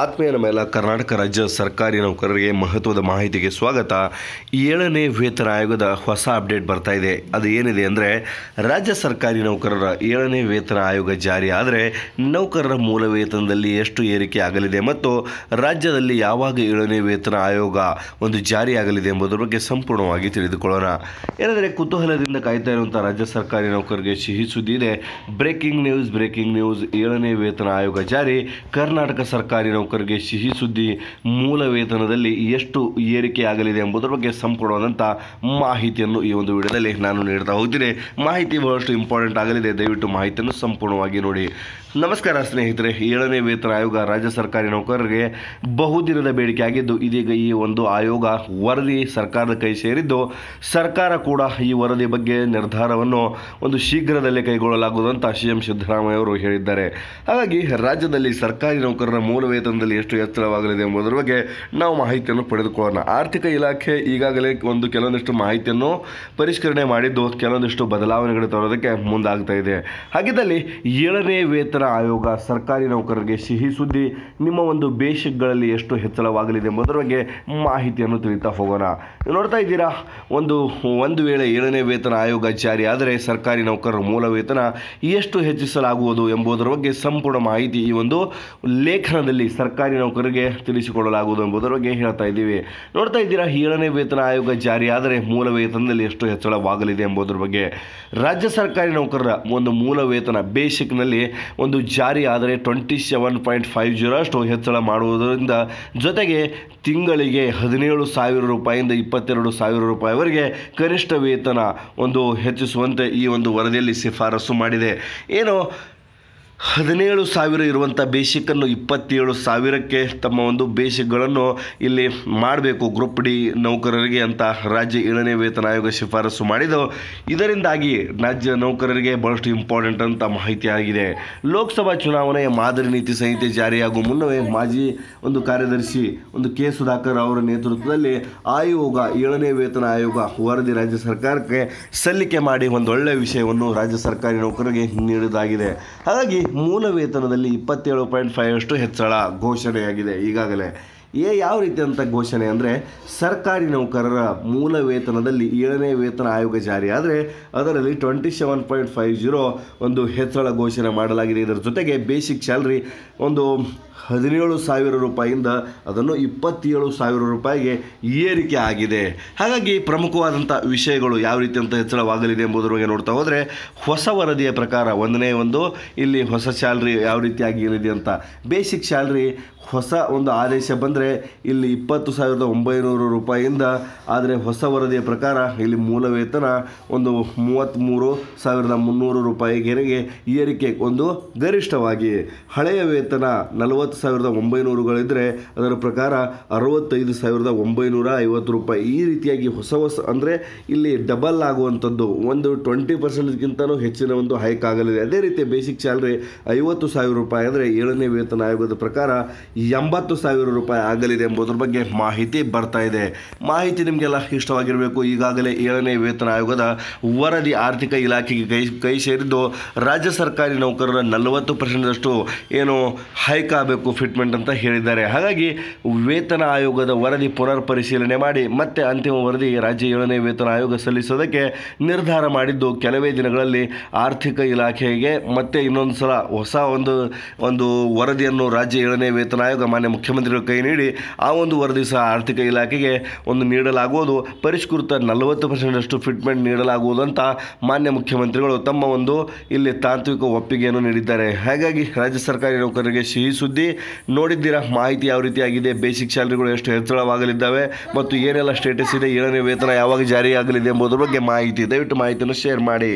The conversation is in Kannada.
ಆತ್ಮೀಯ ನಮ್ಮೆಲ್ಲ ಕರ್ನಾಟಕ ರಾಜ್ಯ ಸರ್ಕಾರಿ ನೌಕರರಿಗೆ ಮಹತ್ವದ ಮಾಹಿತಿಗೆ ಸ್ವಾಗತ ಏಳನೇ ವೇತನ ಆಯೋಗದ ಹೊಸ ಅಪ್ಡೇಟ್ ಬರ್ತಾ ಇದೆ ಅದು ಏನಿದೆ ಅಂದರೆ ರಾಜ್ಯ ಸರ್ಕಾರಿ ನೌಕರರ ಏಳನೇ ವೇತನ ಆಯೋಗ ಜಾರಿ ಆದರೆ ನೌಕರರ ಮೂಲ ವೇತನದಲ್ಲಿ ಎಷ್ಟು ಏರಿಕೆ ಆಗಲಿದೆ ಮತ್ತು ರಾಜ್ಯದಲ್ಲಿ ಯಾವಾಗ ಏಳನೇ ವೇತನ ಆಯೋಗ ಒಂದು ಜಾರಿಯಾಗಲಿದೆ ಎಂಬುದರ ಬಗ್ಗೆ ಸಂಪೂರ್ಣವಾಗಿ ತಿಳಿದುಕೊಳ್ಳೋಣ ಏನಂದರೆ ಕುತೂಹಲದಿಂದ ಕಾಯ್ತಾ ಇರುವಂಥ ರಾಜ್ಯ ಸರ್ಕಾರಿ ನೌಕರರಿಗೆ ಸಿಹಿ ಸುದ್ದಿ ಇದೆ ಬ್ರೇಕಿಂಗ್ ನ್ಯೂಸ್ ಬ್ರೇಕಿಂಗ್ ನ್ಯೂಸ್ ಏಳನೇ ವೇತನ ಆಯೋಗ ಜಾರಿ ಕರ್ನಾಟಕ ಸರ್ಕಾರಿ ನೌಕರರಿಗೆ ಸಿಹಿ ಸುದ್ದಿ ಮೂಲ ವೇತನದಲ್ಲಿ ಎಷ್ಟು ಏರಿಕೆಯಾಗಲಿದೆ ಎಂಬುದರ ಬಗ್ಗೆ ಸಂಪೂರ್ಣವಾದಂಥ ಮಾಹಿತಿಯನ್ನು ಈ ಒಂದು ವಿಡಿಯೋದಲ್ಲಿ ನಾನು ನೀಡ್ತಾ ಹೋಗ್ತೀನಿ ಮಾಹಿತಿ ಬಹಳಷ್ಟು ಇಂಪಾರ್ಟೆಂಟ್ ಆಗಲಿದೆ ದಯವಿಟ್ಟು ಮಾಹಿತಿಯನ್ನು ಸಂಪೂರ್ಣವಾಗಿ ನೋಡಿ ನಮಸ್ಕಾರ ಸ್ನೇಹಿತರೆ ಏಳನೇ ವೇತನ ಆಯೋಗ ರಾಜ್ಯ ಸರ್ಕಾರಿ ನೌಕರರಿಗೆ ಬಹುದಿನದ ಆಗಿದ್ದು ಇದೀಗ ಈ ಒಂದು ಆಯೋಗ ವರದಿ ಸರ್ಕಾರದ ಕೈ ಸೇರಿದ್ದು ಸರ್ಕಾರ ಕೂಡ ಈ ವರದಿ ಬಗ್ಗೆ ನಿರ್ಧಾರವನ್ನು ಒಂದು ಶೀಘ್ರದಲ್ಲೇ ಕೈಗೊಳ್ಳಲಾಗುವುದು ಅಂತ ಸಿ ಎಂ ಸಿದ್ದರಾಮಯ್ಯ ಅವರು ಹೇಳಿದ್ದಾರೆ ಹಾಗಾಗಿ ರಾಜ್ಯದಲ್ಲಿ ಸರ್ಕಾರಿ ನೌಕರರ ಮೂಲ ವೇತನ ಎಷ್ಟು ಎಚ್ಚರವಾಗಲಿದೆ ಎಂಬುದರ ಬಗ್ಗೆ ನಾವು ಮಾಹಿತಿಯನ್ನು ಪಡೆದುಕೊಳ್ಳೋಣ ಆರ್ಥಿಕ ಇಲಾಖೆ ಈಗಾಗಲೇ ಒಂದು ಕೆಲವೊಂದಿಷ್ಟು ಮಾಹಿತಿಯನ್ನು ಪರಿಷ್ಕರಣೆ ಮಾಡಿದ್ದು ಕೆಲವೊಂದಿಷ್ಟು ಬದಲಾವಣೆಗಳು ತರೋದಕ್ಕೆ ಮುಂದಾಗ್ತಾ ಇದೆ ಹಾಗಿದ್ದಲ್ಲಿ ಏಳನೇ ವೇತನ ಆಯೋಗ ಸರ್ಕಾರಿ ನೌಕರರಿಗೆ ಸಿಹಿ ಸುದ್ದಿ ನಿಮ್ಮ ಒಂದು ಬೇಸಿಕ್ಗಳಲ್ಲಿ ಎಷ್ಟು ಹೆಚ್ಚಳವಾಗಲಿದೆ ಎಂಬುದರ ಬಗ್ಗೆ ಮಾಹಿತಿಯನ್ನು ತಿಳಿತಾ ಹೋಗೋಣ ನೋಡ್ತಾ ಇದ್ದೀರಾ ಒಂದು ಒಂದು ವೇಳೆ ಏಳನೇ ವೇತನ ಆಯೋಗ ಆದರೆ ಸರ್ಕಾರಿ ನೌಕರರ ಮೂಲ ವೇತನ ಎಷ್ಟು ಹೆಚ್ಚಿಸಲಾಗುವುದು ಎಂಬುದರ ಬಗ್ಗೆ ಸಂಪೂರ್ಣ ಮಾಹಿತಿ ಈ ಒಂದು ಲೇಖನದಲ್ಲಿ ಸರ್ಕಾರಿ ನೌಕರರಿಗೆ ತಿಳಿಸಿಕೊಡಲಾಗುವುದು ಎಂಬುದರ ಬಗ್ಗೆ ಹೇಳ್ತಾ ಇದ್ದೀವಿ ನೋಡ್ತಾ ಇದ್ದೀರಾ ಏಳನೇ ವೇತನ ಆಯೋಗ ಜಾರಿಯಾದರೆ ಮೂಲ ವೇತನದಲ್ಲಿ ಎಷ್ಟು ಹೆಚ್ಚಳವಾಗಲಿದೆ ಎಂಬುದರ ಬಗ್ಗೆ ರಾಜ್ಯ ಸರ್ಕಾರಿ ನೌಕರರ ಒಂದು ಮೂಲ ವೇತನ ಬೇಸಿಕ್ನಲ್ಲಿ ಒಂದು ಜಾರಿ twenty seven point five zero ಅಷ್ಟು ಹೆಚ್ಚಳ ಮಾಡುವುದರಿಂದ ಜೊತೆಗೆ ತಿಂಗಳಿಗೆ ಹದಿನೇಳು ಸಾವಿರ ರೂಪಾಯಿಂದ ಇಪ್ಪತ್ತೆರಡು ಸಾವಿರ ರೂಪಾಯಿವರೆಗೆ ಕನಿಷ್ಠ ವೇತನ ಒಂದು ಹೆಚ್ಚಿಸುವಂತೆ ಈ ಒಂದು ವರದಿಯಲ್ಲಿ ಶಿಫಾರಸು ಮಾಡಿದೆ ಏನು ಹದಿನೇಳು ಸಾವಿರ ಇರುವಂಥ ಬೇಸಿಕ್ಕನ್ನು ಇಪ್ಪತ್ತೇಳು ಸಾವಿರಕ್ಕೆ ತಮ್ಮ ಒಂದು ಬೇಸಿಕ್ಗಳನ್ನು ಇಲ್ಲಿ ಮಾಡಬೇಕು ಗ್ರೂಪ್ ಡಿ ನೌಕರರಿಗೆ ಅಂತ ರಾಜ್ಯ ಏಳನೇ ವೇತನ ಆಯೋಗ ಶಿಫಾರಸು ಮಾಡಿದ್ದು ಇದರಿಂದಾಗಿ ರಾಜ್ಯ ನೌಕರರಿಗೆ ಬಹಳಷ್ಟು ಇಂಪಾರ್ಟೆಂಟ್ ಅಂತ ಮಾಹಿತಿ ಆಗಿದೆ ಲೋಕಸಭಾ ಚುನಾವಣೆಯ ಮಾದರಿ ನೀತಿ ಸಂಹಿತೆ ಜಾರಿಯಾಗುವ ಮುನ್ನವೇ ಮಾಜಿ ಒಂದು ಕಾರ್ಯದರ್ಶಿ ಒಂದು ಕೆ ಸುಧಾಕರ್ ಅವರ ನೇತೃತ್ವದಲ್ಲಿ ಆಯೋಗ ಏಳನೇ ವೇತನ ಆಯೋಗ ವರದಿ ರಾಜ್ಯ ಸರ್ಕಾರಕ್ಕೆ ಸಲ್ಲಿಕೆ ಮಾಡಿ ಒಂದೊಳ್ಳೆಯ ವಿಷಯವನ್ನು ರಾಜ್ಯ ಸರ್ಕಾರಿ ನೌಕರರಿಗೆ ನೀಡಿದಾಗಿದೆ ಹಾಗಾಗಿ ಮೂಲ ವೇತನದಲ್ಲಿ ಇಪ್ಪತ್ತೇಳು ಪಾಯಿಂಟ್ ಫೈವ್ ಅಷ್ಟು ಹೆಚ್ಚಳ ಘೋಷಣೆಯಾಗಿದೆ ಈಗಾಗಲೇ ಏ ಯಾವ ರೀತಿ ಅಂತ ಘೋಷಣೆ ಅಂದರೆ ಸರ್ಕಾರಿ ನೌಕರರ ಮೂಲ ವೇತನದಲ್ಲಿ ಏಳನೇ ವೇತನ ಆಯೋಗ ಜಾರಿ ಆದರೆ ಅದರಲ್ಲಿ twenty seven point five zero ಒಂದು ಹೆಚ್ಚಳ ಘೋಷಣೆ ಮಾಡಲಾಗಿದೆ ಇದರ ಜೊತೆಗೆ ಬೇಸಿಕ್ ಸ್ಯಾಲ್ರಿ ಒಂದು ಹದಿನೇಳು ಸಾವಿರ ರೂಪಾಯಿಯಿಂದ ಅದನ್ನು ಇಪ್ಪತ್ತೇಳು ಸಾವಿರ ರೂಪಾಯಿಗೆ ಏರಿಕೆ ಆಗಿದೆ ಹಾಗಾಗಿ ಪ್ರಮುಖವಾದಂಥ ವಿಷಯಗಳು ಯಾವ ರೀತಿಯಂಥ ಹೆಚ್ಚಳವಾಗಲಿದೆ ಎಂಬುದರ ಬಗ್ಗೆ ನೋಡ್ತಾ ಹೋದರೆ ಹೊಸ ವರದಿಯ ಪ್ರಕಾರ ಒಂದನೇ ಒಂದು ಇಲ್ಲಿ ಹೊಸ ಸ್ಯಾಲ್ರಿ ಯಾವ ರೀತಿಯಾಗಿ ಏನಿದೆ ಅಂತ ಬೇಸಿಕ್ ಸ್ಯಾಲ್ರಿ ಹೊಸ ಒಂದು ಆದೇಶ ಬಂದ ಅಂದರೆ ಇಲ್ಲಿ ಇಪ್ಪತ್ತು ಸಾವಿರದ ಒಂಬೈನೂರು ರೂಪಾಯಿಂದ ಆದರೆ ಹೊಸ ವರದಿಯ ಪ್ರಕಾರ ಇಲ್ಲಿ ಮೂಲ ವೇತನ ಒಂದು ಮೂವತ್ತ್ಮೂರು ಸಾವಿರದ ಮುನ್ನೂರು ರೂಪಾಯಿಗೆ ಏರಿಕೆ ಒಂದು ಗರಿಷ್ಠವಾಗಿ ಹಳೆಯ ವೇತನ ನಲವತ್ತು ಸಾವಿರದ ಒಂಬೈನೂರುಗಳಿದ್ದರೆ ಅದರ ಪ್ರಕಾರ ಅರವತ್ತೈದು ಸಾವಿರದ ಒಂಬೈನೂರ ಐವತ್ತು ರೂಪಾಯಿ ಈ ರೀತಿಯಾಗಿ ಹೊಸ ಹೊಸ ಅಂದರೆ ಇಲ್ಲಿ ಡಬಲ್ ಆಗುವಂಥದ್ದು ಒಂದು ಟ್ವೆಂಟಿ ಪರ್ಸೆಂಟ್ಗಿಂತಲೂ ಹೆಚ್ಚಿನ ಒಂದು ಹೈಕ್ ಆಗಲಿದೆ ಅದೇ ರೀತಿ ಬೇಸಿಕ್ ಸ್ಯಾಲ್ರಿ ಐವತ್ತು ಸಾವಿರ ರೂಪಾಯಿ ಅಂದರೆ ಏಳನೇ ವೇತನ ಆಯೋಗದ ಪ್ರಕಾರ ಎಂಬತ್ತು ಸಾವಿರ ರೂಪಾಯಿ ಆಗಲಿದೆ ಎಂಬುದರ ಬಗ್ಗೆ ಮಾಹಿತಿ ಬರ್ತಾ ಇದೆ ಮಾಹಿತಿ ನಿಮಗೆಲ್ಲ ಇಷ್ಟವಾಗಿರಬೇಕು ಈಗಾಗಲೇ ಏಳನೇ ವೇತನ ಆಯೋಗದ ವರದಿ ಆರ್ಥಿಕ ಇಲಾಖೆಗೆ ಕೈ ಕೈ ಸೇರಿದ್ದು ರಾಜ್ಯ ಸರ್ಕಾರಿ ನೌಕರರ ನಲವತ್ತು ಪರ್ಸೆಂಟ್ದಷ್ಟು ಏನು ಹೈಕ್ ಆಗಬೇಕು ಫಿಟ್ಮೆಂಟ್ ಅಂತ ಹೇಳಿದ್ದಾರೆ ಹಾಗಾಗಿ ವೇತನ ಆಯೋಗದ ವರದಿ ಪುನರ್ ಪರಿಶೀಲನೆ ಮಾಡಿ ಮತ್ತೆ ಅಂತಿಮ ವರದಿ ರಾಜ್ಯ ಏಳನೇ ವೇತನ ಆಯೋಗ ಸಲ್ಲಿಸೋದಕ್ಕೆ ನಿರ್ಧಾರ ಮಾಡಿದ್ದು ಕೆಲವೇ ದಿನಗಳಲ್ಲಿ ಆರ್ಥಿಕ ಇಲಾಖೆಗೆ ಮತ್ತೆ ಇನ್ನೊಂದು ಸಲ ಹೊಸ ಒಂದು ಒಂದು ವರದಿಯನ್ನು ರಾಜ್ಯ ಏಳನೇ ವೇತನ ಆಯೋಗ ಮಾನ್ಯ ಮುಖ್ಯಮಂತ್ರಿಗಳ ಕೈ ನೀಡಿ ಆ ಒಂದು ವರದಿ ಸಹ ಆರ್ಥಿಕ ಇಲಾಖೆಗೆ ಒಂದು ನೀಡಲಾಗುವುದು ಪರಿಷ್ಕೃತ ನಲವತ್ತು ಪರ್ಸೆಂಟಷ್ಟು ಫಿಟ್ಮೆಂಟ್ ನೀಡಲಾಗುವುದು ಅಂತ ಮಾನ್ಯ ಮುಖ್ಯಮಂತ್ರಿಗಳು ತಮ್ಮ ಒಂದು ಇಲ್ಲಿ ತಾಂತ್ರಿಕ ಒಪ್ಪಿಗೆಯನ್ನು ನೀಡಿದ್ದಾರೆ ಹಾಗಾಗಿ ರಾಜ್ಯ ಸರ್ಕಾರಿ ನೌಕರರಿಗೆ ಸಿಹಿ ಸುದ್ದಿ ನೋಡಿದ್ದೀರಾ ಮಾಹಿತಿ ಯಾವ ರೀತಿಯಾಗಿದೆ ಬೇಸಿಕ್ ಸ್ಯಾಲರಿಗಳು ಎಷ್ಟು ಹೆಚ್ಚಳವಾಗಲಿದ್ದಾವೆ ಮತ್ತು ಏನೆಲ್ಲ ಸ್ಟೇಟಸ್ ಇದೆ ಏಳನೇ ವೇತನ ಯಾವಾಗ ಜಾರಿಯಾಗಲಿದೆ ಎಂಬುದರ ಬಗ್ಗೆ ಮಾಹಿತಿ ದಯವಿಟ್ಟು ಮಾಹಿತಿಯನ್ನು ಶೇರ್ ಮಾಡಿ